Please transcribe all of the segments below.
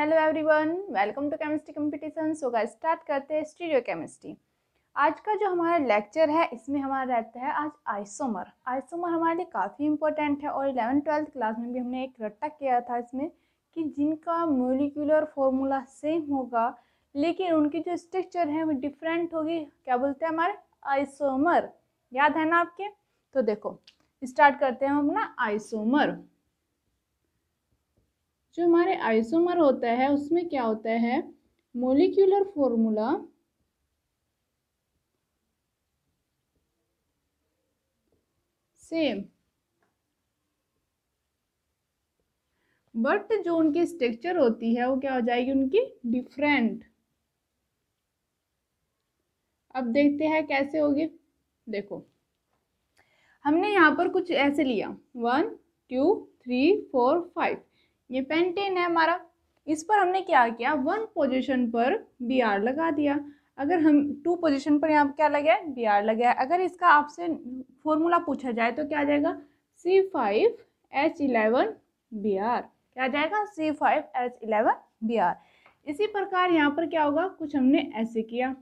Hello everyone welcome to chemistry competition so guys start करते हैं stereo chemistry आज का जो हमारा लेक्चर है इसमें हमारा रहता है आज आइसोमर आइसोमर हमारे लिए काफ़ी इंपॉर्टेंट है और इलेवन ट्वेल्थ क्लास में भी हमने एक रट्टा किया था इसमें कि जिनका मोलिकुलर फॉर्मूला सेम होगा लेकिन उनकी जो स्ट्रक्चर है वो डिफरेंट होगी क्या बोलते हैं हमारे आइसोमर याद है ना आपके तो देखो स्टार्ट करते हैं हम अपना आइसोमर जो हमारे आइसोमर होता है उसमें क्या होता है मोलिकुलर फॉर्मूला सेम बट जो उनकी स्ट्रक्चर होती है वो क्या हो जाएगी उनकी डिफरेंट अब देखते हैं कैसे होगी देखो हमने यहाँ पर कुछ ऐसे लिया one two three four five ये पेंटेन है हमारा इस पर हमने क्या किया वन पोजीशन पर बी आर लगा दिया अगर हम टू पोजीशन पर यहाँ क्या लगे बी आर लगे अगर इसका आपसे फॉर्मूला पूछा जाए तो क्या आ जाएगा C five H eleven B R क्या आ जाएगा C five H eleven B R इसी प्रकार यहाँ पर क्या होगा कुछ हमने ऐसे किया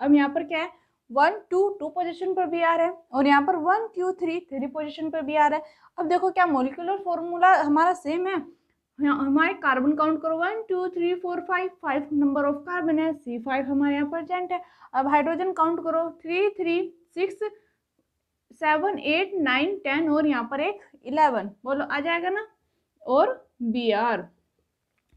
अब यहाँ पर क्या है वन टू टू पोजिशन पर बी आर है और यहाँ पर one Q three three position पर बी आर है अब देखो क्या मोलिकुलर फॉर्मूला हमारा सेम है हमारे कार्बन काउंट करो one two three four five five number of carbon है सी फाइव हमारे यहाँ प्रजेंट है अब हाइड्रोजन काउंट करो three three six seven eight nine ten और यहाँ पर एक इलेवन बोलो आ जाएगा ना और बी आर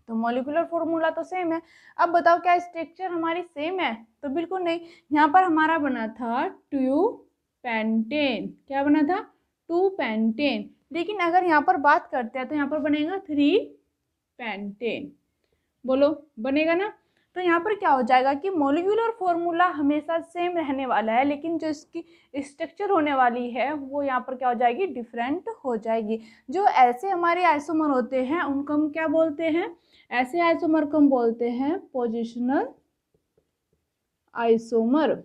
तो मोलिकुलर फॉर्मूला तो सेम है अब बताओ क्या स्ट्रक्चर हमारी सेम है तो बिल्कुल नहीं यहाँ पर हमारा बना था टू पेंटेन क्या बना था टू पेंटेन लेकिन अगर यहाँ पर बात करते हैं तो यहाँ पर बनेगा थ्री पेंटेन बोलो बनेगा ना तो यहाँ पर क्या हो जाएगा कि मोलिकुलर फॉर्मूला हमेशा सेम रहने वाला है लेकिन जो इसकी स्ट्रक्चर होने वाली है वो यहाँ पर क्या हो जाएगी डिफरेंट हो जाएगी जो ऐसे हमारे आइसोमर होते हैं उनको हम क्या बोलते हैं ऐसे आइसोमर को हम बोलते हैं पोजिशनल आइसोमर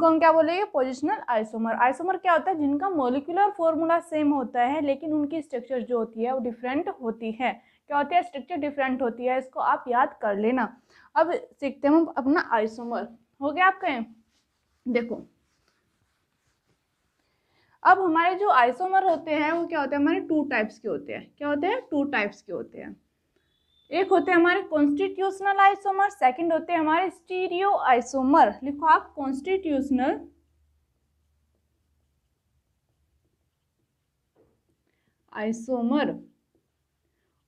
इनको हम क्या बोलेंगे पोजिशनल आइसोमर आइसोमर क्या होता है जिनका मोलिकुलर फॉर्मूला सेम होता है लेकिन उनकी स्ट्रक्चर जो होती है वो डिफरेंट होती है क्या होती है स्ट्रक्चर डिफरेंट होती है इसको आप याद कर लेना अब सीखते हैं हम अपना आइसोमर हो गया आपका देखो अब हमारे जो आइसोमर होते हैं वो क्या होते हैं हमारे टू टाइप्स के होते हैं क्या होते हैं टू टाइप्स के होते हैं एक होते हैं हमारे कॉन्स्टिट्यूशनल आइसोमर सेकंड होते हैं हमारे स्टीरियो आइसोमर लिखो आप कॉन्स्टिट्यूशनल आइसोमर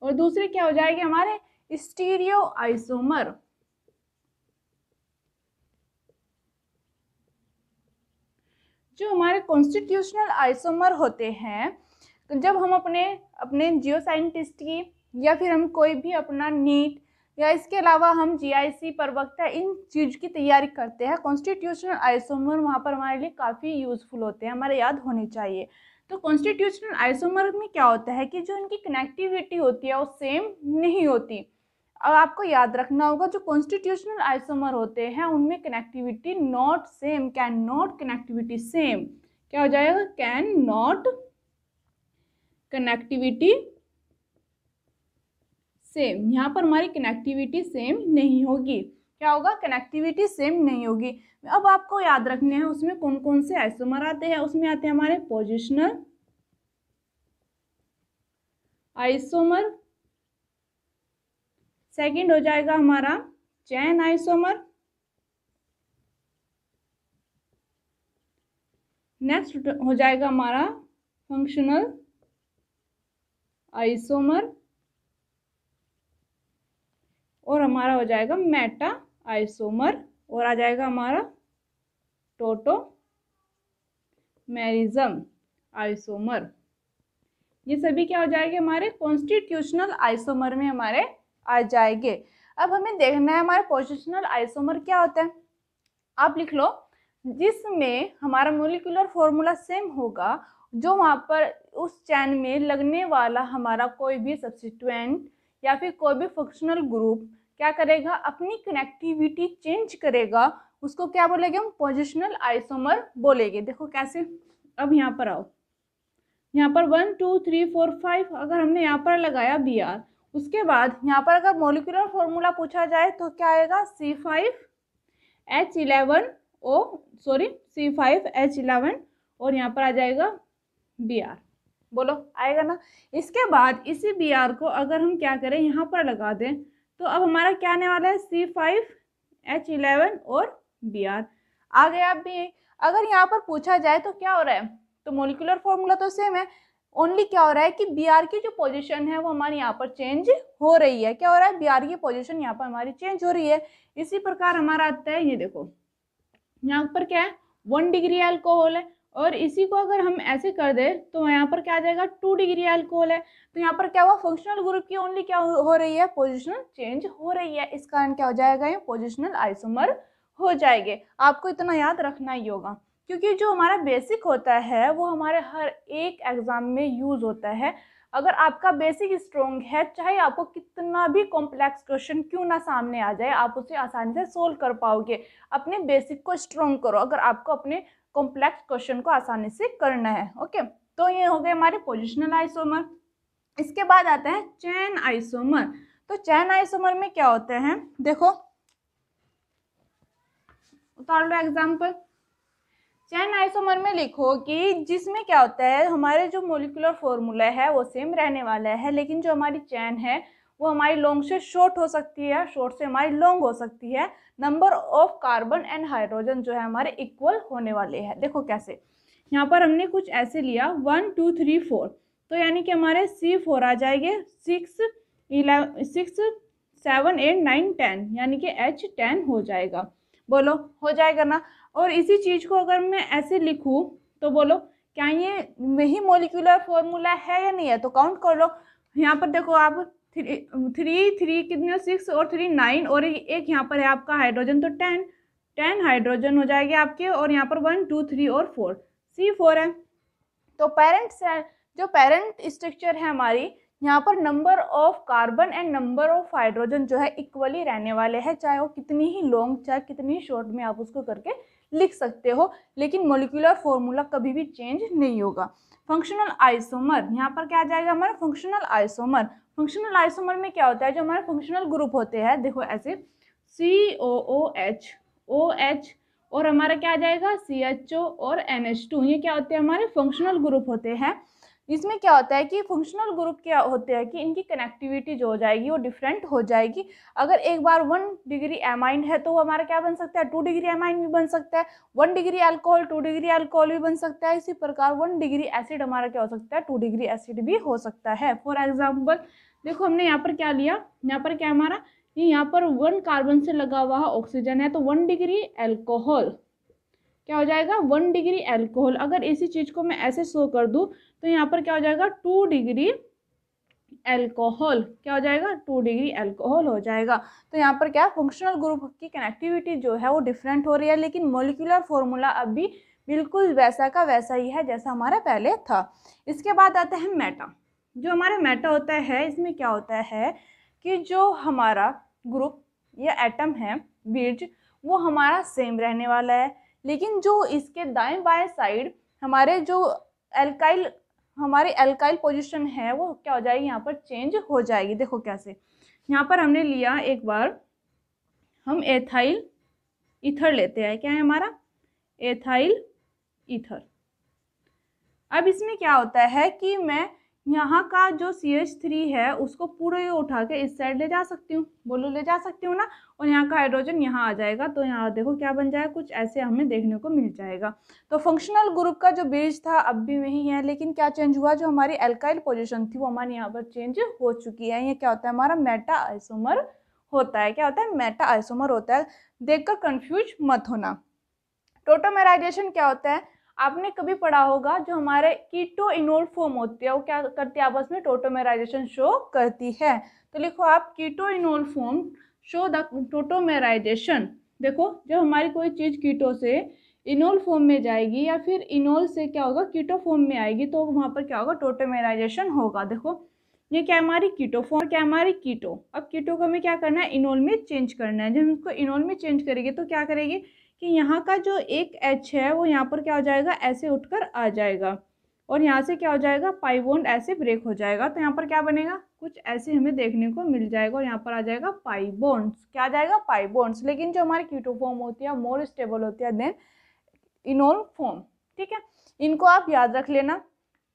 और दूसरे क्या हो जाएगी हमारे स्टीरियो आइसोमर जो हमारे कॉन्स्टिट्यूशनल आइसोमर होते हैं जब हम अपने अपने जियो साइंटिस्ट की या फिर हम कोई भी अपना नीट या इसके अलावा हम जीआईसी प्रवक्ता इन चीज़ की तैयारी करते हैं कॉन्स्टिट्यूशनल आइसोमर वहाँ पर हमारे लिए काफ़ी यूज़फुल होते हैं हमारे याद होने चाहिए तो कॉन्स्टिट्यूशनल आइसोमर में क्या होता है कि जो इनकी कनेक्टिविटी होती है वो सेम नहीं होती अब आपको याद रखना होगा जो कॉन्स्टिट्यूशनल आइसोमर होते हैं उनमें connectivity not same can not connectivity same क्या हो जाएगा कैन नॉट कनेक्टिविटी सेम यहाँ पर हमारी कनेक्टिविटी सेम नहीं होगी क्या होगा कनेक्टिविटी सेम नहीं होगी अब आपको याद रखने हैं उसमें कौन कौन से आइसोमर आते हैं उसमें आते हैं हमारे पोजिशनल आइसोमर सेकंड हो जाएगा हमारा चैन आइसोमर नेक्स्ट हो जाएगा हमारा फंक्शनल आइसोमर और हमारा हो जाएगा मेटा आइसोमर और आ जाएगा हमारा टोटो मैरिजम आइसोमर ये सभी क्या हो जाएंगे हमारे कॉन्स्टिट्यूशनल आइसोमर में हमारे आ जाएंगे अब हमें देखना है हमारे पोजिशनल आइसोमर क्या होता है आप लिख लो जिसमें हमारा मोलिकुलर फॉर्मूला सेम होगा जो वहाँ पर उस चैन में लगने वाला हमारा कोई भी सब्सिटेंट या फिर कोई भी फंक्शनल ग्रुप क्या करेगा अपनी कनेक्टिविटी चेंज करेगा उसको क्या बोलेंगे हम पोजिशनल आइसोमर बोलेंगे देखो कैसे अब यहाँ पर आओ यहाँ पर one two three four five अगर हमने यहाँ पर लगाया बी आर उसके बाद यहाँ पर अगर मोलिकुलर फॉर्मूला पूछा जाए तो क्या आएगा C five H eleven O sorry C five H eleven और यहाँ पर आ जाएगा बी आर बोलो आएगा ना इसके बाद इसी बी आर को अगर हम क्या करें यहाँ पर लगा दें तो अब हमारा क्या आने वाला है सी फाइव एच इलेवन और बी आर आ गया आप भी अगर यहाँ पर पूछा जाए तो क्या हो रहा है तो मोलिकुलर फॉर्मूला तो सेम है ओनली क्या हो रहा है कि बी आर की जो पोजिशन है वो हमारे यहाँ पर चेंज हो रही है क्या हो रहा है बी आर की पोजिशन यहाँ पर हमारी चेंज हो रही है इसी प्रकार हमारा आता है ये देखो यहाँ पर क्या है वन डिग्री एल्कोहल है और इसी को अगर हम ऐसे कर दें तो यहाँ पर क्या आ जाएगा टू डिग्री अल्कोहल है तो यहाँ पर क्या हुआ फंक्शनल ग्रुप की ओनली क्या हो रही है पोजिशनल चेंज हो रही है इस कारण क्या हो जाएगा ये पोजिशनल आइसोमर हो जाएंगे आपको इतना याद रखना ही होगा क्योंकि जो हमारा बेसिक होता है वो हमारे हर एक एग्ज़ाम में यूज़ होता है अगर आपका बेसिक स्ट्रॉन्ग है चाहे आपको कितना भी कॉम्प्लेक्स क्वेश्चन क्यों ना सामने आ जाए आप उसे आसानी से सोल्व कर पाओगे अपने बेसिक को स्ट्रॉन्ग करो अगर आपको अपने कॉम्प्लेक्स क्वेश्चन को आसानी से करना है ओके तो ये हो गए हमारे पोजिशनल आइसोमर इसके बाद आते हैं चैन आइसोमर तो चैन आइसोमर में क्या होते हैं देखो उतार लो एग्जाम्पल चैन आइसोमर में लिखो कि जिसमें क्या होता है हमारे जो मोलिकुलर फॉर्मूला है वो सेम रहने वाला है लेकिन जो हमारी चैन है वो हमारी लॉन्ग से शॉर्ट हो सकती है शॉर्ट से हमारी लॉन्ग हो सकती है number of carbon and hydrogen जो है हमारे इक्वल होने वाले हैं देखो कैसे यहाँ पर हमने कुछ ऐसे लिया वन टू थ्री फोर तो यानी कि हमारे सी फोर आ जाएंगे six eleven six seven eight nine ten यानी कि एच टेन हो जाएगा बोलो हो जाएगा ना और इसी चीज़ को अगर मैं ऐसे लिखूँ तो बोलो क्या ये वही मोलिकुलर फॉर्मूला है या नहीं है तो काउंट कर लो यहाँ पर देखो आप थ्री थ्री थ्री कितने सिक्स और थ्री नाइन और एक यहाँ पर है आपका हाइड्रोजन तो टेन टेन हाइड्रोजन हो जाएगी आपके और यहाँ पर वन टू थ्री और फोर सी फोर है तो पेरेंट्स है जो पेरेंट स्ट्रक्चर है हमारी यहाँ पर number of carbon and number of hydrogen जो है इक्वली रहने वाले हैं चाहे वो कितनी ही लॉन्ग चाहे कितनी ही शॉर्ट में आप उसको करके लिख सकते हो लेकिन मोलिकुलर फॉर्मूला कभी भी चेंज नहीं होगा फंक्शनल आइसोमर यहाँ पर क्या आ जाएगा हमारा फंक्शनल आइसोमर फंक्शनल आइसोमर में क्या होता है जो हमारे फंक्शनल ग्रुप होते हैं देखो ऐसे सी O O H O H और हमारा क्या आ जाएगा सी एच ओ और एन एच टू ये क्या होते हैं हमारे फंक्शनल ग्रुप होते हैं इसमें क्या होता है कि फंक्शनल ग्रुप क्या होते हैं कि इनकी कनेक्टिविटी जो हो जाएगी वो डिफरेंट हो जाएगी अगर एक बार वन डिग्री एमाइन है तो वो हमारा क्या बन सकता है टू डिग्री एमाइन भी बन सकता है one degree alcohol two degree alcohol भी बन सकता है इसी प्रकार वन डिग्री एसिड हमारा क्या हो सकता है टू डिग्री एसिड भी हो सकता है फॉर एग्जाम्पल देखो हमने यहाँ पर क्या लिया यहाँ पर क्या हमारा ये यहाँ पर वन कार्बन से लगा हुआ ऑक्सीजन है तो वन डिग्री एल्कोहल क्या हो जाएगा वन डिग्री एल्कोहल अगर इसी चीज़ को मैं ऐसे शो कर दूँ तो यहाँ पर क्या हो जाएगा टू डिग्री एल्कोहल क्या हो जाएगा टू डिग्री एल्कोहल हो जाएगा तो यहाँ पर क्या फंक्शनल ग्रुप की कनेक्टिविटी जो है वो डिफरेंट हो रही है लेकिन मोलिकुलर फॉर्मूला अभी बिल्कुल वैसा का वैसा ही है जैसा हमारा पहले था इसके बाद आता है मेटा जो हमारा मेटा होता है इसमें क्या होता है कि जो हमारा ग्रुप या एटम है बीज वो हमारा सेम रहने वाला है लेकिन जो इसके दाएं बाएं साइड हमारे जो एल्काइल हमारे एल्काइल पोजिशन है वो क्या हो जाएगी यहाँ पर चेंज हो जाएगी देखो कैसे यहाँ पर हमने लिया एक बार हम एथाइल इथर लेते हैं क्या है हमारा एथाइल इथर अब इसमें क्या होता है कि मैं यहाँ का जो सी एच थ्री है उसको पूरे उठा के इस साइड ले जा सकती हूँ बोलो ले जा सकती हूँ ना और यहाँ का हाइड्रोजन यहाँ आ जाएगा तो यहाँ देखो क्या बन जाएगा कुछ ऐसे हमें देखने को मिल जाएगा तो फंक्शनल ग्रुप का जो बेस था अब भी वही है लेकिन क्या चेंज हुआ जो हमारी एल्काइल पोजिशन थी वो हमारे यहाँ पर चेंज हो चुकी है ये क्या होता है हमारा मेटा आइसोमर होता है क्या होता है मेटा आइसोमर होता है कर कन्फ्यूज मत होना टोटोमेराइजेशन क्या होता है आपने कभी पढ़ा होगा जो हमारे कीटो इनोल फॉर्म होती है वो क्या करती है आपस में टोटोमेराइजेशन शो करती है तो लिखो आप keto enol form show the tautomerization देखो जब हमारी कोई चीज़ कीटो से इनोल फॉर्म में जाएगी या फिर इनोल से क्या होगा कीटो फॉर्म में आएगी तो वहाँ पर क्या होगा टोटोमेराइजेशन होगा देखो ये क्या हमारी कीटो फॉर्म क्या हमारी कीटो अब कीटो को हमें क्या करना है इनोल में चेंज करना है जब हम इसको इनोल में चेंज करेंगे तो क्या करेगी कि यहाँ का जो एक एच है वो यहाँ पर क्या हो जाएगा ऐसे उठकर आ जाएगा और यहाँ से क्या हो जाएगा पाई बॉन्ड ऐसे ब्रेक हो जाएगा तो यहाँ पर क्या बनेगा कुछ ऐसे हमें देखने को मिल जाएगा और यहाँ पर आ जाएगा पाई बॉन्ड्स क्या आ जाएगा पाई बॉन्ड्स लेकिन जो हमारी क्यूटोफॉर्म होती है मोर स्टेबल होती है देन इनोल फॉर्म ठीक है इनको आप याद रख लेना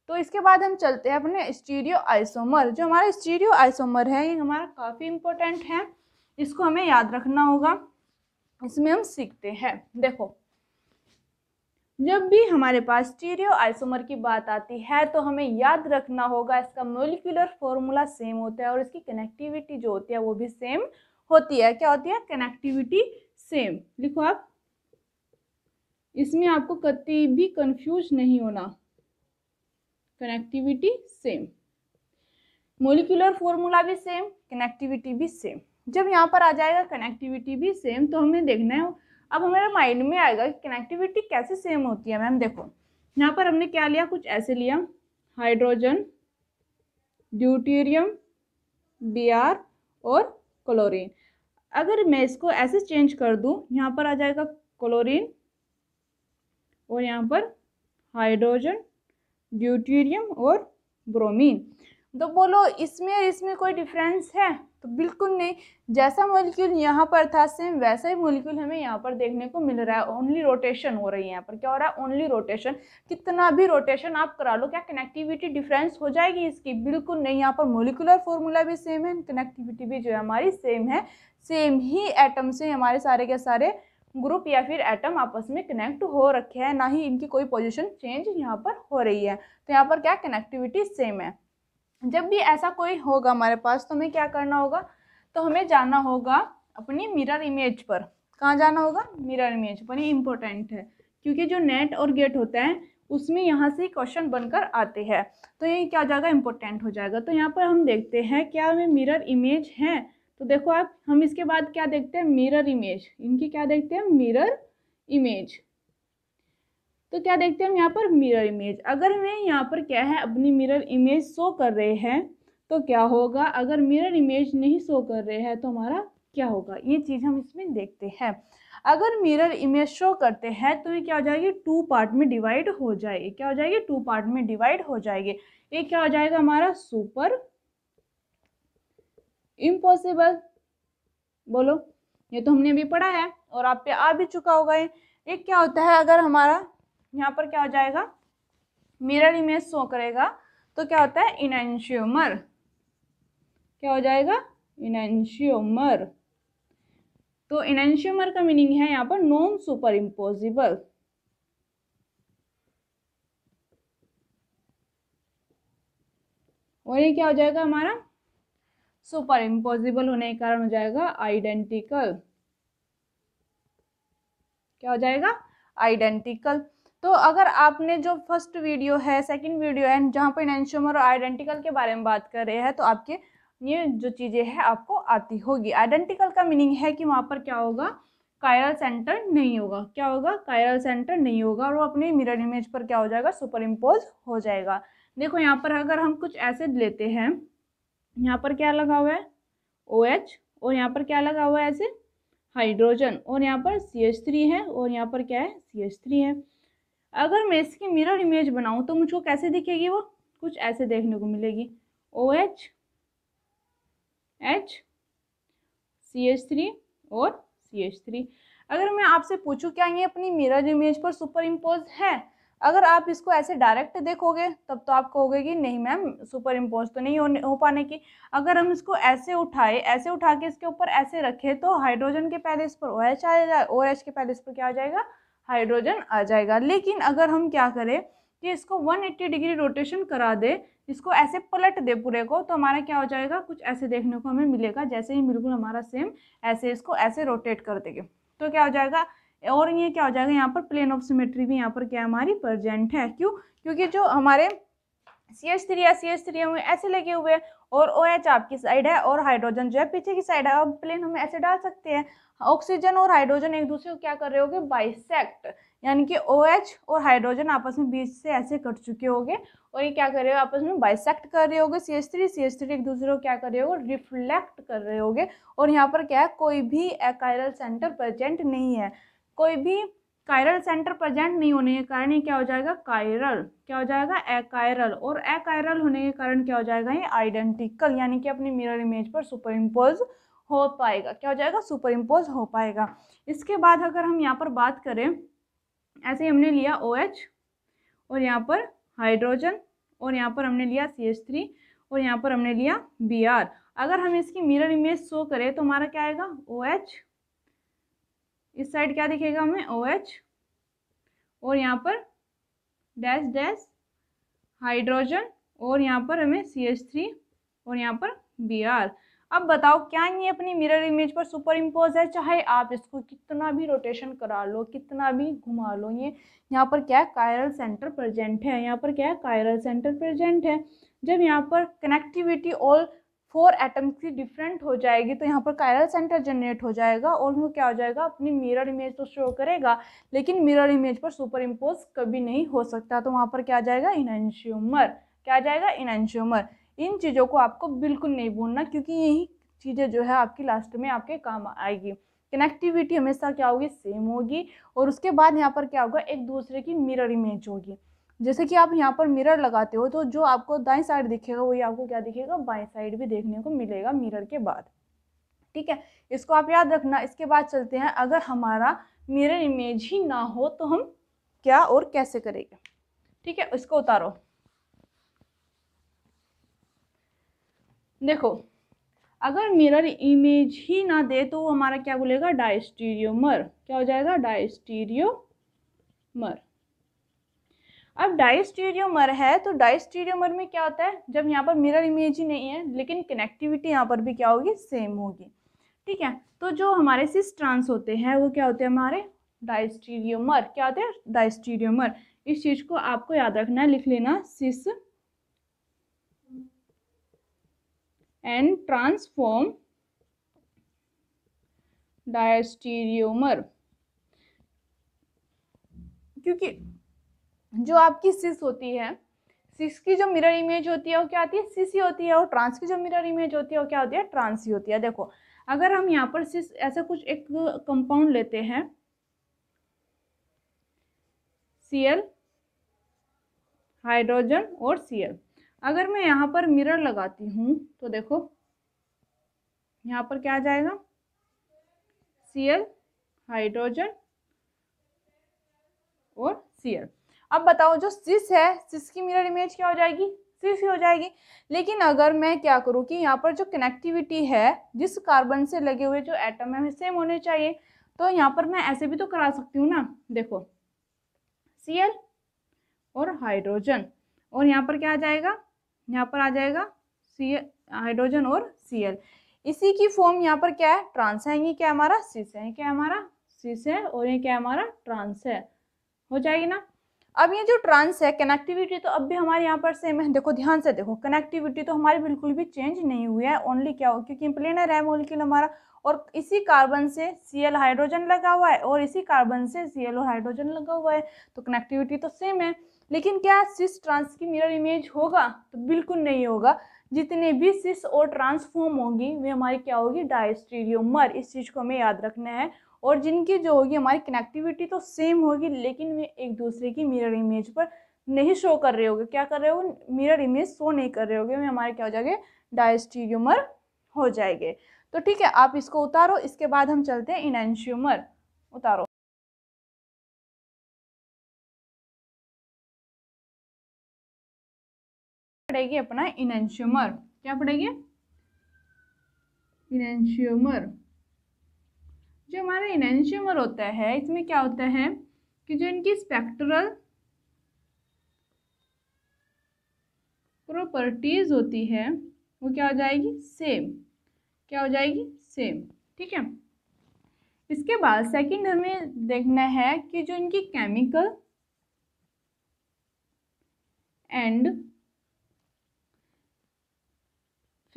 तो इसके बाद हम चलते हैं अपने स्टीरियो आइसोमर जो हमारा स्टीरियो आइसोमर है ये हमारा काफ़ी इंपॉर्टेंट है इसको हमें याद रखना होगा इसमें हम सीखते हैं देखो जब भी हमारे पास स्टीरियो आइसोमर की बात आती है तो हमें याद रखना होगा इसका मोलिकुलर फॉर्मूला सेम होता है और इसकी कनेक्टिविटी जो होती है वो भी सेम होती है क्या होती है कनेक्टिविटी सेम लिखो आप इसमें आपको कभी भी कंफ्यूज नहीं होना कनेक्टिविटी सेम मोलिकुलर फॉर्मूला भी सेम कनेक्टिविटी भी सेम जब यहाँ पर आ जाएगा कनेक्टिविटी भी सेम तो हमें देखना है अब हमारे माइंड में आएगा कि कनेक्टिविटी कैसे सेम होती है मैम देखो यहाँ पर हमने क्या लिया कुछ ऐसे लिया हाइड्रोजन ड्यूटीरियम बी और क्लोरीन अगर मैं इसको ऐसे चेंज कर दूँ यहाँ पर आ जाएगा क्लोरीन और यहाँ पर हाइड्रोजन ड्यूटीरियम और ब्रोमीन तो बोलो इसमें और इसमें कोई डिफरेंस है तो बिल्कुल नहीं जैसा मोलिक्यूल यहाँ पर था सेम वैसा ही मोलिक्यूल हमें यहाँ पर देखने को मिल रहा है ओनली रोटेशन हो रही है यहाँ पर क्या हो रहा है ओनली रोटेशन कितना भी रोटेशन आप करा लो क्या कनेक्टिविटी डिफरेंस हो जाएगी इसकी बिल्कुल नहीं यहाँ पर मोलिकुलर फॉर्मूला भी सेम है कनेक्टिविटी भी जो है हमारी सेम है सेम ही एटम से हमारे सारे के सारे ग्रुप या फिर एटम आपस में कनेक्ट हो रखे हैं ना ही इनकी कोई पोजिशन चेंज यहाँ पर हो रही है तो यहाँ पर क्या कनेक्टिविटी सेम है जब भी ऐसा कोई होगा हमारे पास तो हमें क्या करना होगा तो हमें जाना होगा अपनी मिरर इमेज पर कहाँ जाना होगा मिरर इमेज पर ये इम्पोर्टेंट है क्योंकि जो नेट और गेट होते हैं उसमें यहाँ से क्वेश्चन बनकर आते हैं तो ये क्या हो जाएगा इम्पोर्टेंट हो जाएगा तो यहाँ पर हम देखते हैं क्या हमें मिरर इमेज है तो देखो आप हम इसके बाद क्या देखते हैं मिरर इमेज इनकी क्या देखते हैं मिरर इमेज तो क्या देखते हैं हम यहाँ पर मिरर इमेज अगर हमें यहाँ पर क्या है अपनी मिरर इमेज शो कर रहे हैं तो क्या होगा अगर मिरर इमेज नहीं शो कर रहे हैं तो हमारा क्या होगा ये चीज़ हम इसमें देखते हैं अगर मिरर इमेज शो करते हैं तो ये क्या हो जाएगी टू पार्ट में डिवाइड हो जाएगी क्या हो जाएगी टू पार्ट में डिवाइड हो जाएगी ये क्या हो जाएगा हमारा सुपर इम्पॉसिबल बोलो ये तो हमने अभी पढ़ा है और आप पे आ भी चुका होगा ये एक क्या होता है अगर हमारा यहाँ पर क्या हो जाएगा मिरर इमेज शो करेगा तो क्या होता है इनशियोमर क्या हो जाएगा इनशियोमर तो इनशियोमर का मीनिंग है यहाँ पर नॉन सुपर इम्पोजिबल और ये क्या हो जाएगा हमारा सुपर इम्पोजिबल होने के कारण हो जाएगा आइडेंटिकल क्या हो जाएगा आइडेंटिकल तो अगर आपने जो फर्स्ट वीडियो है सेकंड वीडियो है जहाँ पर इनशोमर और आइडेंटिकल के बारे में बात कर रहे हैं तो आपके ये जो चीज़ें हैं आपको आती होगी आइडेंटिकल का मीनिंग है कि वहाँ पर क्या होगा कायरल सेंटर नहीं होगा क्या होगा कायरल सेंटर नहीं होगा और वो अपने मिरर इमेज पर क्या हो जाएगा सुपर इम्पोज हो जाएगा देखो यहाँ पर अगर हम कुछ एसिड लेते हैं यहाँ पर क्या लगा हुआ है ओ OH, और यहाँ पर क्या लगा हुआ है ऐसे हाइड्रोजन और यहाँ पर सी एच थ्री है और यहाँ पर क्या है सी एच थ्री है अगर मैं इसकी मिरर इमेज बनाऊं तो मुझको कैसे दिखेगी वो कुछ ऐसे देखने को मिलेगी O H H C H three और सी एच थ्री अगर मैं आपसे पूछूं क्या ये अपनी मिरर इमेज पर सुपर इम्पोज है अगर आप इसको ऐसे डायरेक्ट देखोगे तब तो आप कहोगे कि नहीं मैम सुपर इम्पोज तो नहीं हो, हो पाने की अगर हम इसको ऐसे उठाए ऐसे उठा के इसके ऊपर ऐसे रखें तो हाइड्रोजन के पहले इस पर ओ एच आ जाए ओ एच के पहले इस पर क्या आ जाएगा हाइड्रोजन आ जाएगा लेकिन अगर हम क्या करें कि इसको 180 डिग्री रोटेशन करा दे इसको ऐसे पलट दे पूरे को तो हमारा क्या हो जाएगा कुछ ऐसे देखने को हमें मिलेगा जैसे ही बिल्कुल हमारा सेम ऐसे इसको ऐसे रोटेट कर देंगे तो क्या हो जाएगा और ये क्या हो जाएगा यहाँ पर प्लेन ऑफ सिमेट्री भी यहाँ पर क्या हमारी प्रजेंट है क्यों क्योंकि जो हमारे सी एच थ्री या सी एच थ्री हुए ऐसे लगे हुए हैं और ओ एच आपकी साइड है और हाइड्रोजन जो है पीछे की साइड है अब प्लेन हम ऐसे डाल सकते हैं ऑक्सीजन और हाइड्रोजन एक दूसरे को क्या कर रहे होगे बाइसेक्ट यानी कि ओ OH और हाइड्रोजन आपस में बीच से ऐसे कट चुके होंगे और ये क्या कर रहे हो आपस में बाइसेक्ट कर रहे होगे C three C H three एक दूसरे को क्या कर रहे हो रिफ्लेक्ट कर रहे होगे और यहाँ पर क्या है कोई भी कायरल सेंटर प्रजेंट नहीं है कोई भी कायरल सेंटर प्रजेंट नहीं होने के कारण ये क्या हो जाएगा कायरल क्या हो जाएगा एकायरल और एकायरल होने के कारण क्या हो जाएगा ये आइडेंटिकल यानी कि अपनी मिरर इमेज पर सुपर इम्पोज हो पाएगा क्या हो जाएगा सुपर इम्पोज हो पाएगा इसके बाद अगर हम यहाँ पर बात करें ऐसे ही हमने लिया ओ OH, और यहाँ पर हाइड्रोजन और यहाँ पर हमने लिया सी एच थ्री और यहाँ पर हमने लिया बी आर अगर हम इसकी मिरर इमेज शो करें तो हमारा क्या आएगा ओ OH, एच इस साइड क्या दिखेगा हमें ओ OH, एच और यहाँ पर डैश डैश हाइड्रोजन और यहाँ पर हमें सी एच थ्री और यहाँ पर बी आर अब बताओ क्या ये अपनी मिरर इमेज पर सुपर इम्पोज है चाहे आप इसको कितना भी रोटेशन करा लो कितना भी घुमा लो ये यहाँ पर क्या है कायरल सेंटर प्रेजेंट है यहाँ पर क्या है कायरल सेंटर प्रेजेंट है जब यहाँ पर कनेक्टिविटी और फोर एटम की डिफरेंट हो जाएगी तो यहाँ पर कायरल सेंटर जनरेट हो जाएगा और वो क्या हो जाएगा अपनी मिरर इमेज तो शो करेगा लेकिन मिरर इमेज पर सुपर इम्पोज कभी नहीं हो सकता तो वहाँ पर क्या आ जाएगा इनशियूमर क्या आ जाएगा इनशियूमर इन चीज़ों को आपको बिल्कुल नहीं भूलना क्योंकि यही चीज़ें जो है आपकी लास्ट में आपके काम आएगी कनेक्टिविटी हमेशा क्या होगी सेम होगी और उसके बाद यहाँ पर क्या होगा एक दूसरे की मिरर इमेज होगी जैसे कि आप यहाँ पर मिरर लगाते हो तो जो आपको दाएं साइड दिखेगा वही आपको क्या दिखेगा बाएं साइड भी देखने को मिलेगा मिरर के बाद ठीक है इसको आप याद रखना इसके बाद चलते हैं अगर हमारा मिरर इमेज ही ना हो तो हम क्या और कैसे करेंगे ठीक है इसको उतारो देखो अगर मिरर इमेज ही ना दे तो वो हमारा क्या बोलेगा डाइस्टीरियोमर क्या हो जाएगा डाइस्टीरियोमर अब डाइस्टीरियोमर है तो डाइस्टीरियोमर में क्या होता है जब यहाँ पर मिरर इमेज ही नहीं है लेकिन कनेक्टिविटी यहाँ पर भी क्या होगी सेम होगी ठीक है तो जो हमारे सिस्ट्रांस होते हैं वो क्या होते हैं हमारे डाइस्टीरियोमर क्या होते हैं डाइस्टीरियोमर इस चीज़ को आपको याद रखना है लिख लेना सिस and transform डायस्टीरियोमर क्योंकि जो आपकी सिस होती है सिस की जो मिरर इमेज होती है वो क्या होती है सिस ही होती है और ट्रांस की जो मिरर इमेज होती है वो क्या होती है ट्रांस ही होती है देखो अगर हम यहाँ पर सिस ऐसा कुछ एक कंपाउंड लेते हैं सी एल हाइड्रोजन और सी एल अगर मैं यहाँ पर मिरर लगाती हूँ तो देखो यहाँ पर क्या आ जाएगा सी एल हाइड्रोजन और सी एल अब बताओ जो सिस है सिस की मिरर इमेज क्या हो जाएगी सिस ही हो जाएगी लेकिन अगर मैं क्या करूँ कि यहाँ पर जो कनेक्टिविटी है जिस कार्बन से लगे हुए जो एटम है सेम होने चाहिए तो यहाँ पर मैं ऐसे भी तो करा सकती हूँ ना देखो सी एल और हाइड्रोजन और यहाँ पर क्या आ जाएगा यहाँ पर आ जाएगा सी हाइड्रोजन और सी एल इसी की फॉर्म यहाँ पर क्या है ट्रांस है ये क्या हमारा सिस है क्या हमारा सिस है और ये क्या हमारा ट्रांस है हो जाएगी ना अब ये जो ट्रांस है कनेक्टिविटी तो अब भी हमारे यहाँ पर सेम है देखो ध्यान से देखो कनेक्टिविटी तो हमारी बिल्कुल भी चेंज नहीं हुई है ओनली क्या हो क्योंकि प्लेनर है मोलिक्यूल हमारा और इसी कार्बन से सी एल हाइड्रोजन लगा हुआ है और इसी कार्बन से सी एल और हाइड्रोजन लगा हुआ है तो कनेक्टिविटी तो सेम है लेकिन क्या सिस ट्रांस की मिरर इमेज होगा तो बिल्कुल नहीं होगा जितने भी सिस और ट्रांसफॉर्म होंगी वे हमारी क्या होगी डायस्टीरियोमर इस चीज़ को हमें याद रखना है और जिनकी जो होगी हमारी कनेक्टिविटी तो सेम होगी लेकिन वे एक दूसरे की मिरर इमेज पर नहीं शो कर रहे होगे क्या कर रहे हो मिरर इमेज शो नहीं कर रहे होंगे वे हमारे क्या हो जाएंगे डायस्टीरियोमर हो जाएंगे तो ठीक है आप इसको उतारो इसके बाद हम चलते हैं इनशियोमर उतारो पड़ेगी अपना इनशियोमर क्या पड़ेगी इनशियोमर जो हमारा इनशियोमर होता है इसमें क्या होता है कि जो इनकी स्पेक्ट्रल प्रॉपर्टीज़ होती है वो क्या हो जाएगी सेम क्या हो जाएगी सेम ठीक है इसके बाद सेकंड हमें देखना है कि जो इनकी केमिकल एंड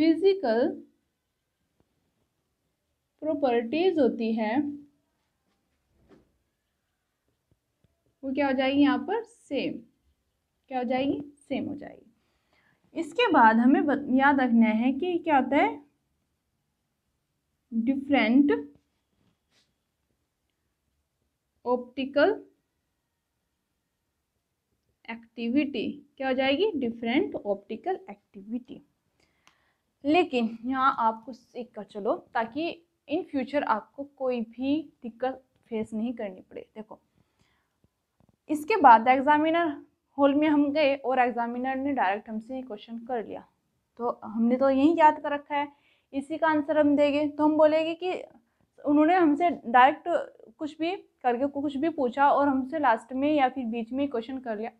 फिजिकल प्रॉपर्टीज होती है वो क्या हो जाएगी यहाँ पर सेम क्या हो जाएगी सेम हो जाएगी इसके बाद हमें याद रखना है कि क्या होता है डिफरेंट ऑप्टिकल एक्टिविटी क्या हो जाएगी डिफरेंट ऑप्टिकल एक्टिविटी लेकिन यहाँ आपको सीख कर चलो ताकि इन फ्यूचर आपको कोई भी दिक्कत फेस नहीं करनी पड़े देखो इसके बाद एग्ज़ामिनर हॉल में हम गए और एग्ज़ामिनर ने डायरेक्ट हमसे ये क्वेश्चन कर लिया तो हमने तो यही याद कर रखा है इसी का आंसर हम देंगे तो हम बोलेंगे कि उन्होंने हमसे डायरेक्ट कुछ भी करके कुछ भी पूछा और हमसे लास्ट में या फिर बीच में क्वेश्चन कर लिया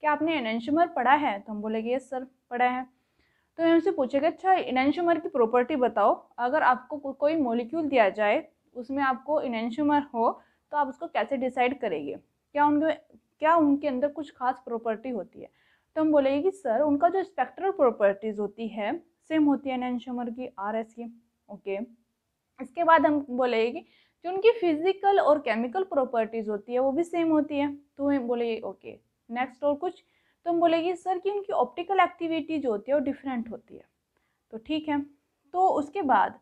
कि आपने एनशमर पढ़ा है तो हम बोलेंगे यस सर पढ़ा है तो मैम से पूछेगा अच्छा इनैंशुमर की प्रॉपर्टी बताओ अगर आपको को, कोई मोलिक्यूल दिया जाए उसमें आपको इनैंशुमर हो तो आप उसको कैसे डिसाइड करेंगे क्या उनके क्या उनके अंदर कुछ खास प्रॉपर्टी होती है तो हम बोलेंगे कि सर उनका जो स्पेक्ट्रल प्रॉपर्टीज़ होती है सेम होती है इनैंशुमर की आर एस की ओके इसके बाद हम बोलेंगे कि जो उनकी फिजिकल और केमिकल प्रॉपर्टीज़ होती है वो भी सेम होती है तो हम बोले ओके नेक्स्ट और कुछ तो हम बोलेंगे सर कि उनकी ऑप्टिकल एक्टिविटी जो होती है वो डिफरेंट होती है तो ठीक है तो उसके बाद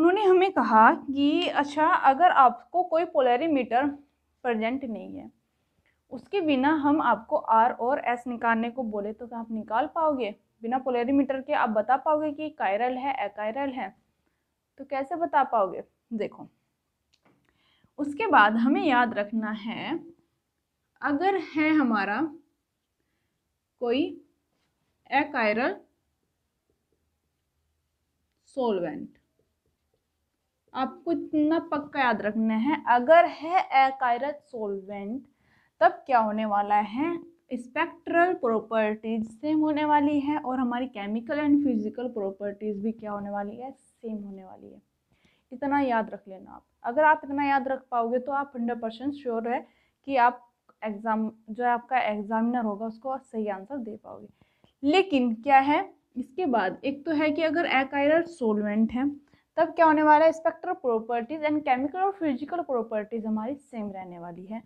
उन्होंने हमें कहा कि अच्छा अगर आपको कोई पोलरीमीटर प्रजेंट नहीं है उसके बिना हम आपको आर और एस निकालने को बोले तो आप निकाल पाओगे बिना पोलरीमीटर के आप बता पाओगे कि कायरल है एकायरल है तो कैसे बता पाओगे देखो उसके बाद हमें याद रखना है अगर है हमारा कोई एकायरल सोलवेंट आपको इतना पक्का याद रखना है अगर है एकायरल सोलवेंट तब क्या होने वाला है स्पेक्ट्रल प्रॉपर्टीज सेम होने वाली है और हमारी केमिकल एंड फिजिकल प्रॉपर्टीज भी क्या होने वाली है सेम होने वाली है इतना याद रख लेना आप अगर आप इतना याद रख पाओगे तो आप हंड्रेड परसेंट श्योर है कि आप एग्ज़ाम जो आपका एग्ज़ामिनर होगा उसको सही आंसर दे पाओगे लेकिन क्या है इसके बाद एक तो है कि अगर एकायरल सोलवेंट है तब क्या होने वाला है स्पेक्ट्रल प्रॉपर्टीज़ एंड केमिकल और फिजिकल प्रॉपर्टीज़ हमारी सेम रहने वाली है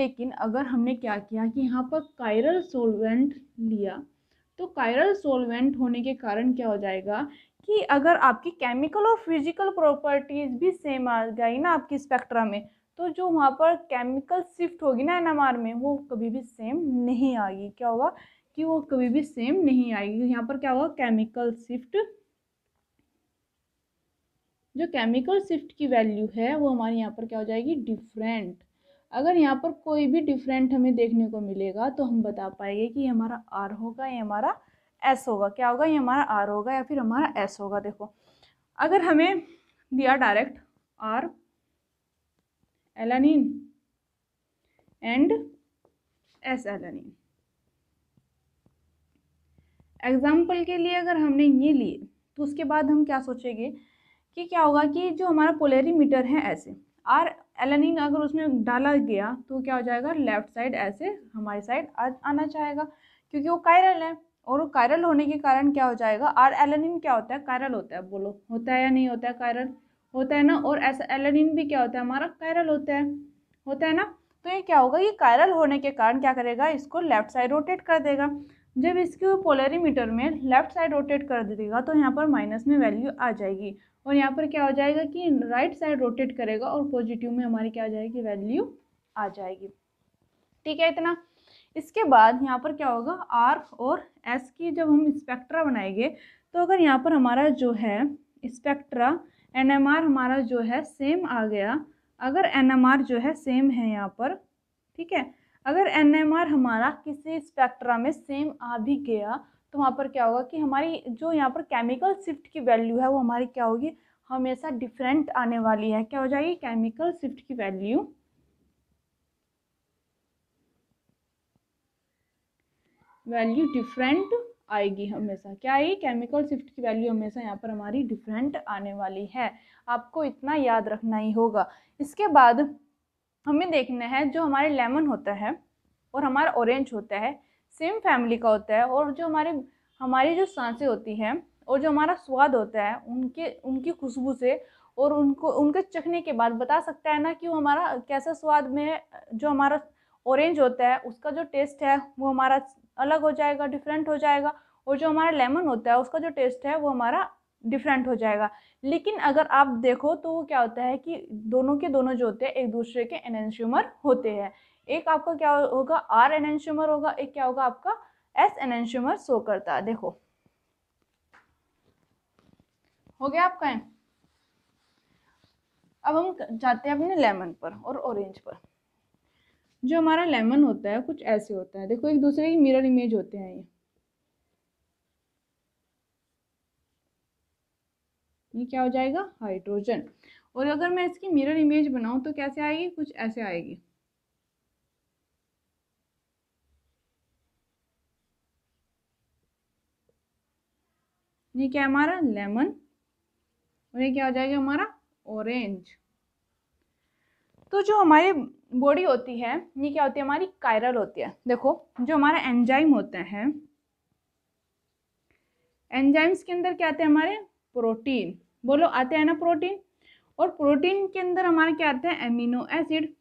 लेकिन अगर हमने क्या किया कि यहाँ पर कायरल सोलवेंट लिया तो कायरल सोलवेंट होने के कारण क्या हो जाएगा कि अगर आपकी केमिकल और फिजिकल प्रॉपर्टीज़ भी सेम आ गई ना आपकी स्पेक्ट्रा में तो जो वहाँ पर केमिकल शिफ्ट होगी ना एनएमआर में वो कभी भी सेम नहीं आएगी क्या होगा कि वो कभी भी सेम नहीं आएगी यहाँ पर क्या होगा केमिकल शिफ्ट जो केमिकल शिफ्ट की वैल्यू है वो हमारे यहाँ पर क्या हो जाएगी डिफरेंट अगर यहाँ पर कोई भी डिफरेंट हमें देखने को मिलेगा तो हम बता पाएंगे कि ये हमारा आर होगा ये हमारा एस होगा क्या होगा ये हमारा आर होगा या फिर हमारा एस होगा देखो अगर हमें दिया direct R alanine and S alanine example के लिए अगर हमने ये लिए तो उसके बाद हम क्या सोचेंगे कि क्या होगा कि जो हमारा पोलेरीमीटर है ऐसे आर एलानिन अगर उसमें डाला गया तो क्या हो जाएगा लेफ्ट साइड ऐसे हमारी साइड आना चाहेगा क्योंकि वो कायरल है और वो कायरल होने के कारण क्या हो जाएगा आर एलानिन क्या होता है कायरल होता है बोलो होता है या नहीं होता है कायरल होता है ना और ऐसा एलानिन भी क्या होता है हमारा कायरल होता है होता है ना तो ये क्या होगा ये कायरल होने के कारण क्या करेगा इसको लेफ्ट साइड रोटेट कर देगा जब इसके पोलरीमीटर में लेफ्ट साइड रोटेट कर देगा तो यहाँ पर माइनस में वैल्यू आ जाएगी और यहाँ पर क्या हो जाएगा कि राइट साइड रोटेट करेगा और पॉजिटिव में हमारी क्या आ जाएगी वैल्यू आ जाएगी ठीक है इतना इसके बाद यहाँ पर क्या होगा आर और एस की जब हम स्पेक्ट्रा बनाएंगे तो अगर यहाँ पर हमारा जो है स्पेक्ट्रा एन एम आर हमारा जो है सेम आ गया अगर एन एम आर जो है सेम है यहाँ पर ठीक है अगर एन एम आर हमारा किसी स्पेक्ट्रा में सेम आ भी गया तो वहाँ पर क्या होगा कि हमारी जो यहाँ पर केमिकल शिफ्ट की वैल्यू है वो हमारी क्या होगी हमेशा डिफरेंट आने वाली है क्या हो जाएगी केमिकल शिफ्ट की वैल्यू वैल्यू डिफरेंट आएगी हमेशा क्या आएगी केमिकल शिफ्ट की वैल्यू हमेशा यहाँ पर हमारी डिफरेंट आने वाली है आपको इतना याद रखना ही होगा इसके बाद हमें देखना है जो हमारे लेमन होता है और हमारा ऑरेंज होता है सेम फैमिली का होता है और जो हमारे हमारी जो सांसें होती हैं और जो हमारा स्वाद होता है उनके उनकी खुशबू से और उनको उनके चखने के बाद बता सकता है ना कि वो हमारा कैसा स्वाद में जो हमारा ऑरेंज होता है उसका जो टेस्ट है वो हमारा अलग हो जाएगा डिफरेंट हो जाएगा और जो हमारा लेमन होता है उसका जो टेस्ट है वो हमारा डिफरेंट हो जाएगा लेकिन अगर आप देखो तो वो क्या होता है कि दोनों के दोनों जो होते हैं एक दूसरे के एनेंश्यूमर होते हैं एक आपका क्या होगा आर एनेंश्यूमर होगा एक क्या होगा आपका एस एनेंश्यूमर शो करता है देखो हो गया आपका है? अब हम जाते हैं अपने लेमन पर और ऑरेंज पर जो हमारा लेमन होता है कुछ ऐसे होता है देखो एक दूसरे की मिरर इमेज होते हैं ये ये क्या हो जाएगा हाइड्रोजन और अगर मैं इसकी मिरर इमेज बनाऊं तो कैसे आएगी कुछ ऐसे आएगी ये क्या हमारा लेमन और ये क्या हो जाएगा हमारा ऑरेंज तो जो हमारे बॉडी होती है ये क्या होती है हमारी कायरल होती है देखो जो हमारा एंजाइम होते हैं एंजाइम्स के अंदर क्या आते हैं हमारे प्रोटीन बोलो आते हैं ना प्रोटीन और प्रोटीन के अंदर हमारे क्या आते हैं एमिनो एसिड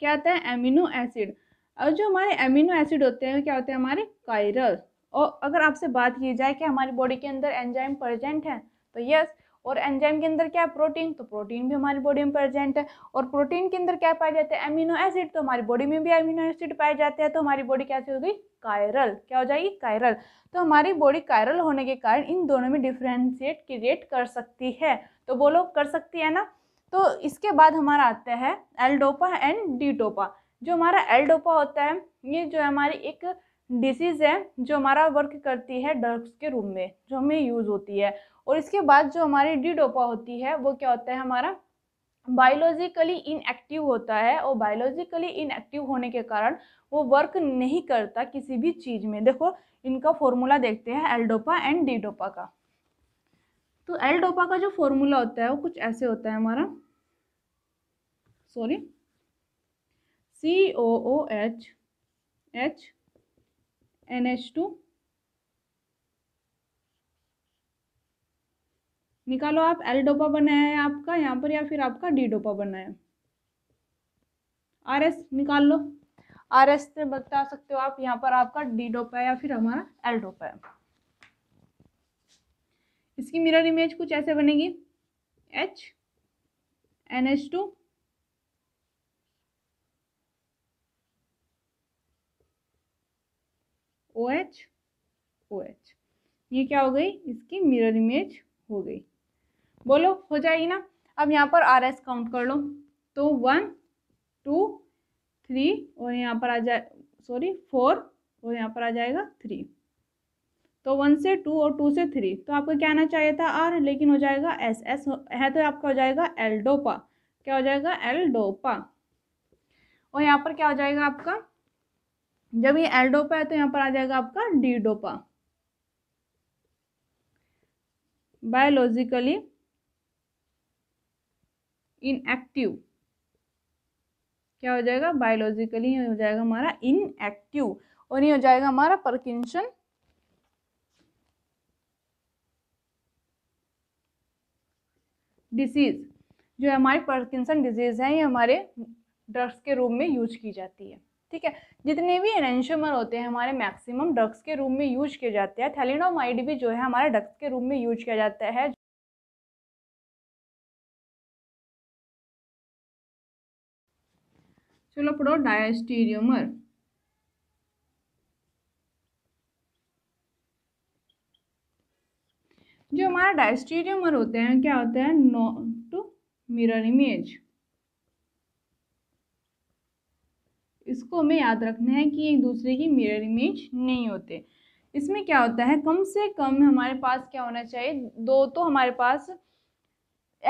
क्या आता है एमिनो एसिड और जो हमारे एमिनो एसिड होते हैं क्या होते हैं हमारे कायरल और अगर आपसे बात की जाए कि हमारी बॉडी के अंदर एंजाइम प्रजेंट है तो यस और एंजाइम के अंदर क्या है प्रोटीन तो प्रोटीन भी हमारी बॉडी में प्रेजेंट है और प्रोटीन के अंदर क्या पाए जाते हैं एमिनो एसिड तो हमारी बॉडी में भी एमिनो एसिड पाए जाते हैं तो हमारी बॉडी कैसी हो गई कायरल क्या हो जाएगी कायरल तो हमारी बॉडी कायरल होने के कारण इन दोनों में डिफ्रेंशिएट क्रिएट कर सकती है तो बोलो कर सकती है ना तो इसके बाद हमारा आता है एलडोपा एंड डीटोपा जो हमारा एल्डोपा होता है ये जो है हमारी एक डिसीज़ है जो हमारा वर्क करती है ड्रग्स के रूप में जो हमें यूज़ होती है और इसके बाद जो हमारी डिडोपा होती है वो क्या होता है हमारा बायोलॉजिकली इनएक्टिव होता है और बायोलॉजिकली इनएक्टिव होने के कारण वो वर्क नहीं करता किसी भी चीज़ में देखो इनका फॉर्मूला देखते हैं एल्डोपा एंड डीडोपा का तो एल्डोपा का जो फॉर्मूला होता है वो कुछ ऐसे होता है हमारा sorry C O O H H NH2 निकालो आप एल डोपा बनाया है आपका यहाँ पर या फिर आपका डी डोपा बनाया है आर एस निकाल लो आर एस से बता सकते हो आप यहाँ पर आपका डी डोपा है या फिर हमारा एल डोपा है इसकी मिरर इमेज कुछ ऐसे बनेगी H N H two O H O H ये क्या हो गई इसकी मिरर इमेज हो गई बोलो हो जाएगी ना अब यहाँ पर आर एस काउंट कर लो तो वन टू थ्री और यहाँ पर आ जाए सॉरी फोर और यहाँ पर आ जाएगा थ्री तो वन से टू और टू से थ्री तो आपको क्या आना चाहिए था आर लेकिन हो जाएगा एस एस है तो आपका हो जाएगा डोपा क्या हो जाएगा डोपा और यहाँ पर क्या हो जाएगा आपका जब ये एल्डोपा है तो यहाँ पर आ जाएगा आपका डीडोपा बायोलॉजिकली इनएक्टिव क्या हो जाएगा बायोलॉजिकली हो जाएगा हमारा इनएक्टिव और ये हो जाएगा हमारा परकिंसन डिसीज जो हमारी परकिंसन डिजीज़ है ये हमारे ड्रग्स के रूप में यूज की जाती है ठीक है जितने भी एनेंशमर होते हैं हमारे मैक्सिमम ड्रग्स के रूम में यूज किए जाते हैं थैलिनोमाइड भी जो है हमारे ड्रग्स के रूम में यूज किया जाता है चलो पढ़ो डायस्टीरियोमर जो हमारा डायस्टीरियोमर होते हैं क्या होते हैं नो टू मिरर इमेज इसको हमें याद रखना है कि एक दूसरे की मिरर इमेज नहीं होते इसमें क्या होता है कम से कम हमारे पास क्या होना चाहिए दो तो हमारे पास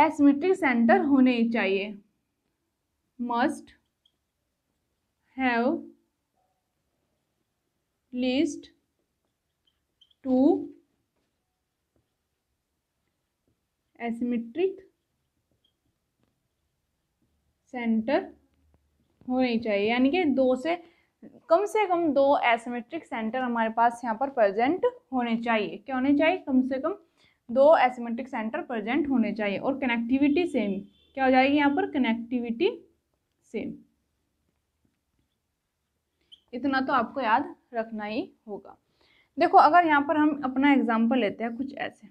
एसमेट्रिक सेंटर होने चाहिए must have least two asymmetric center होनी चाहिए यानी कि दो से कम से कम दो एसमेट्रिक सेंटर हमारे पास यहाँ पर प्रेजेंट होने चाहिए क्या होने चाहिए कम से कम दो एसमेट्रिक सेंटर प्रेजेंट होने चाहिए और कनेक्टिविटी सेम क्या हो जाएगी यहाँ पर कनेक्टिविटी सेम इतना तो आपको याद रखना ही होगा देखो अगर यहाँ पर हम अपना एग्जाम्पल लेते हैं कुछ ऐसे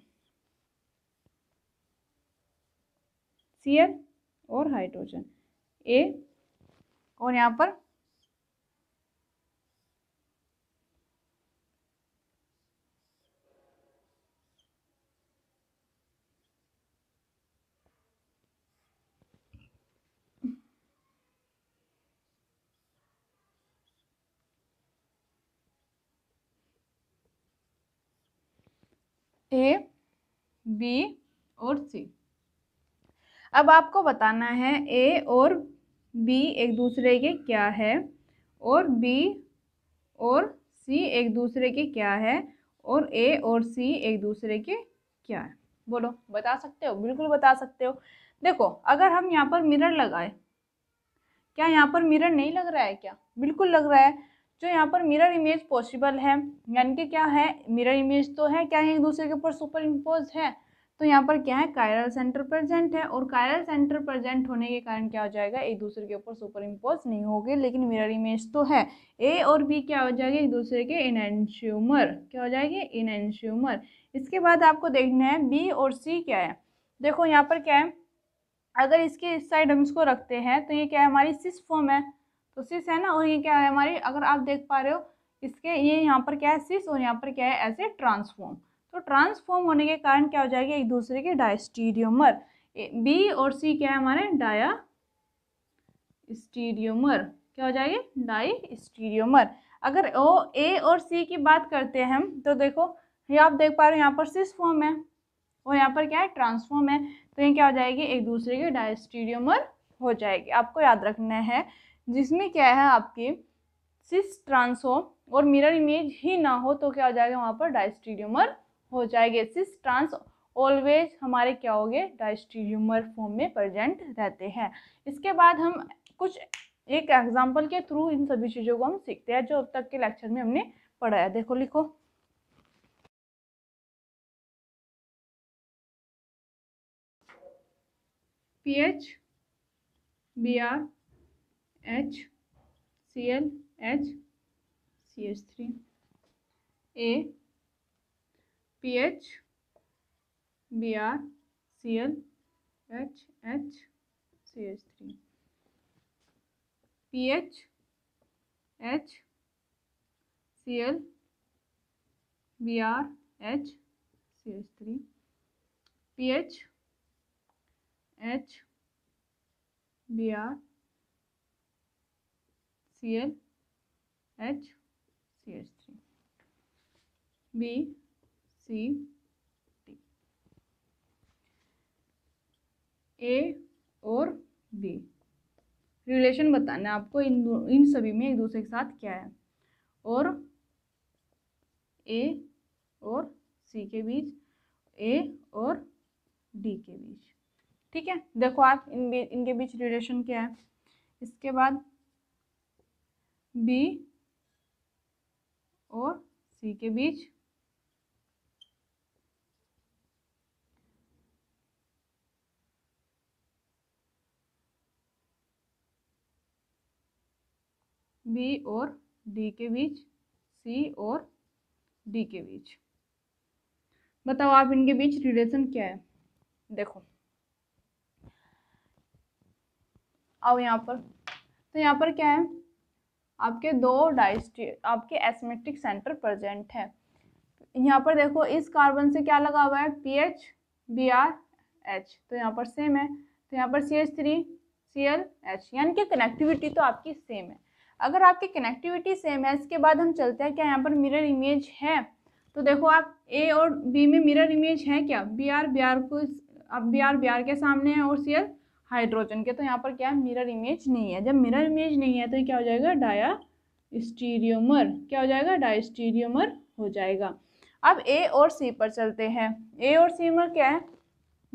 सीएल और हाइड्रोजन ए और यहाँ पर ए बी और सी अब आपको बताना है ए और बी एक दूसरे के क्या है और बी और सी एक दूसरे के क्या है और ए और सी एक दूसरे के क्या है बोलो बता सकते हो बिल्कुल बता सकते हो देखो अगर हम यहाँ पर मिरर लगाए क्या यहाँ पर मिरर नहीं लग रहा है क्या बिल्कुल लग रहा है जो यहाँ पर मिरर इमेज पॉसिबल है यानी कि क्या है मिरर इमेज तो है क्या एक दूसरे के ऊपर सुपर इम्पोज है तो यहाँ पर क्या है कायरल सेंटर प्रजेंट है और कायरल सेंटर प्रजेंट होने के कारण क्या हो जाएगा एक दूसरे के ऊपर सुपर इम्पोज नहीं होगे लेकिन मिरर इमेज तो है ए और बी क्या हो जाएगी एक दूसरे के इनएंश्यूमर क्या हो जाएगी इनएंश्यूमर इसके बाद आपको देखना है बी और सी क्या है देखो यहाँ पर क्या है अगर इसके इस साइड हम इसको रखते हैं तो ये क्या है हमारी सिस फॉर्म है तो सिस है ना और ये क्या है हमारी अगर आप देख पा रहे हो इसके ये यहाँ पर क्या है सिस और यहाँ पर क्या है एज ए ट्रांसफॉर्म तो ट्रांसफॉर्म होने के कारण क्या हो जाएगी एक दूसरे के डायस्टीरियोमर बी और सी क्या है हमारे डाया स्टीरियोमर क्या हो जाएगी डाई स्टीरियोमर अगर ओ ए और सी की बात करते हैं हम तो देखो ये आप देख पा रहे हो यहाँ पर सिस फॉर्म है और यहाँ पर क्या है ट्रांसफॉर्म है तो ये क्या हो जाएगी एक दूसरे के डायस्टीरियोमर हो जाएगी आपको याद रखना है जिसमें क्या है आपकी सिस ट्रांसफॉर्म और मिरर इमेज ही ना हो तो क्या हो जाएगा वहाँ पर डायस्टीरियोमर हो जाएंगे सिस ट्रांस ऑलवेज हमारे क्या होंगे डाइस्टीरियमर फॉर्म में प्रजेंट रहते हैं इसके बाद हम कुछ एक एग्जाम्पल के थ्रू इन सभी चीज़ों को हम सीखते हैं जो अब तक के लेक्चर में हमने पढ़ाया देखो लिखो P H B R H C L H C H three A P H B R C L H H C H three P H H C L B R H C H three P H H B R C L H C H three B C T A और B relation बताना है आपको इन इन सभी में एक दूसरे के साथ क्या है और ए और सी के बीच ए और डी के बीच ठीक है देखो आप इन इनके बीच रिलेशन क्या है इसके बाद बी और सी के बीच बी और डी के बीच सी और डी के बीच बताओ आप इनके बीच रिलेशन क्या है देखो आओ यहाँ पर तो यहाँ पर क्या है आपके दो डाइस्टी आपके एसमेट्रिक सेंटर प्रेजेंट है यहाँ पर देखो इस कार्बन से क्या लगा हुआ है P H B R H तो यहाँ पर सेम है तो यहाँ पर C H three C L H यानी कि कनेक्टिविटी तो आपकी सेम है अगर आपकी कनेक्टिविटी सेम है इसके बाद हम चलते हैं क्या यहाँ पर मिरर इमेज है तो देखो आप ए और बी में मिरर इमेज है क्या बी आर बी आर को अब बी आर बी आर के सामने है और सी एल हाइड्रोजन के तो यहाँ पर क्या है मिरर इमेज नहीं है जब मिरर इमेज नहीं है तो क्या हो जाएगा डाया स्टीरियोमर क्या हो जाएगा डायस्टीरियोमर हो जाएगा अब ए और सी पर चलते हैं ए और सी में क्या है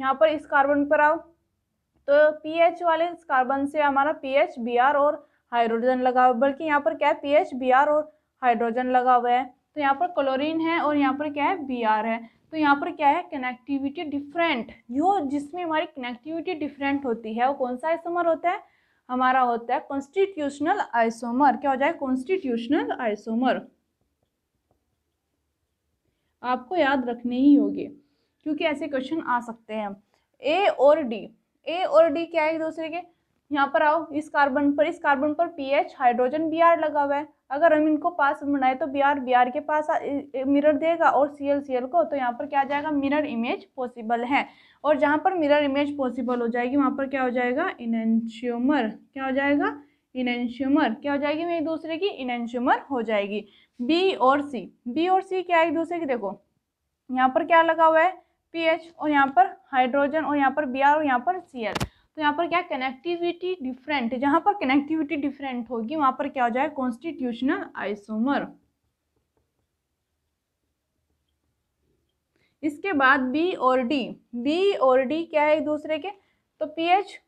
यहाँ पर इस कार्बन पर आओ तो एच वाले इस कार्बन से हमारा बी आर और हाइड्रोजन लगा हुआ है बल्कि यहाँ पर क्या है पी एच बी आर और हाइड्रोजन लगा हुआ है तो यहाँ पर क्लोरीन है और यहाँ पर क्या है बी आर है तो यहाँ पर क्या है कनेक्टिविटी डिफरेंट जो जिसमें हमारी कनेक्टिविटी डिफरेंट होती है वो कौन सा आइसोमर होता है हमारा होता है कॉन्स्टिट्यूशनल आइसोमर क्या हो जाए कॉन्स्टिट्यूशनल आइसोमर आपको याद रखने ही होगी क्योंकि ऐसे क्वेश्चन आ सकते हैं ए और डी ए और डी क्या है एक दूसरे के यहाँ पर आओ इस कार्बन पर इस कार्बन पर पीएच हाइड्रोजन बी आर लगा हुआ है अगर हम इनको पास बनाए तो बी आर बी आर के पास मिरर देगा और सी एल सी एल को तो यहाँ पर क्या आ जाएगा मिरर इमेज पॉसिबल है और जहाँ पर मिरर इमेज पॉसिबल हो जाएगी वहाँ पर क्या हो जाएगा इनेंशियोमर क्या हो जाएगा इनेंशियोमर क्या हो जाएगी एक दूसरे की इनेंशियोमर हो जाएगी बी और सी बी और सी क्या एक दूसरे की देखो यहाँ पर क्या लगा हुआ है एच और यहाँ पर हाइड्रोजन और यहाँ पर बी आर और यहाँ पर सी एल तो यहाँ पर क्या कनेक्टिविटी डिफरेंट जहाँ पर कनेक्टिविटी डिफरेंट होगी वहाँ पर क्या हो जाएगा कॉन्स्टिट्यूशनल आइसोमर इसके बाद बी और डी बी और डी क्या है एक दूसरे के तो पीएच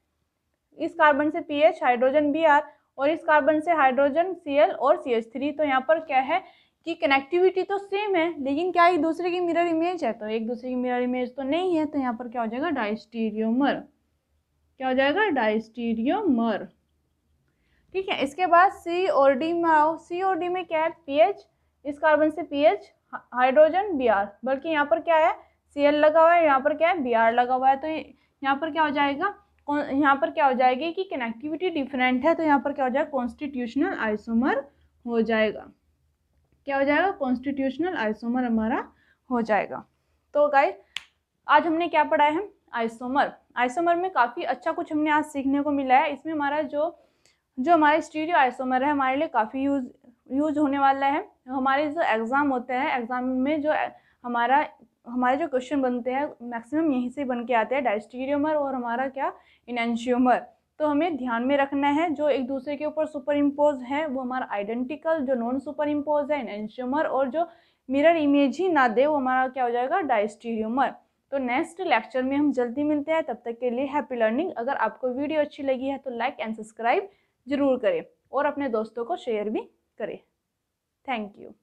इस कार्बन से पीएच हाइड्रोजन बी आर और इस कार्बन से हाइड्रोजन सी एल और सी एच थ्री तो यहाँ पर क्या है कि कनेक्टिविटी तो सेम है लेकिन क्या एक दूसरे की मिरर इमेज है तो एक दूसरे की मिरर इमेज तो नहीं है तो यहाँ पर क्या हो जाएगा डाइस्टीरियोमर क्या हो जाएगा डाइस्टीरियोमर ठीक है इसके बाद सी और डी में आओ सी और डी में क्या है पीएच इस कार्बन से पीएच हाइड्रोजन बी आर बल्कि यहाँ पर क्या है सी एल लगा हुआ है यहाँ पर क्या है बी आर लगा हुआ है तो यहाँ पर क्या हो जाएगा यहाँ पर क्या हो जाएगी कि कनेक्टिविटी डिफरेंट है तो यहाँ पर क्या हो जाएगा कॉन्स्टिट्यूशनल आइसोमर हो जाएगा क्या हो जाएगा कॉन्स्टिट्यूशनल आइसोमर हमारा हो जाएगा तो गाइज आज हमने क्या पढ़ा है आइसोमर आइसोमर में काफ़ी अच्छा कुछ हमने आज सीखने को मिला है इसमें हमारा जो जो हमारे स्टीरियो आइसोमर है हमारे लिए काफ़ी यूज यूज होने वाला है हमारे जो एग्ज़ाम होते हैं एग्ज़ाम में जो हमारा हमारे जो क्वेश्चन बनते हैं मैक्सिमम यहीं से बन के आते हैं डाइस्टीरियोमर और हमारा क्या इनशियोमर तो हमें ध्यान में रखना है जो एक दूसरे के ऊपर सुपर इम्पोज है वो हमारा आइडेंटिकल जो नॉन सुपर इम्पोज है इनशियोमर और जो मिरर इमेज ही ना दे वो हमारा क्या हो जाएगा डाइस्टीरियोमर तो नेक्स्ट लेक्चर में हम जल्दी मिलते हैं तब तक के लिए हैप्पी लर्निंग अगर आपको वीडियो अच्छी लगी है तो लाइक एंड सब्सक्राइब जरूर करें और अपने दोस्तों को शेयर भी करें थैंक यू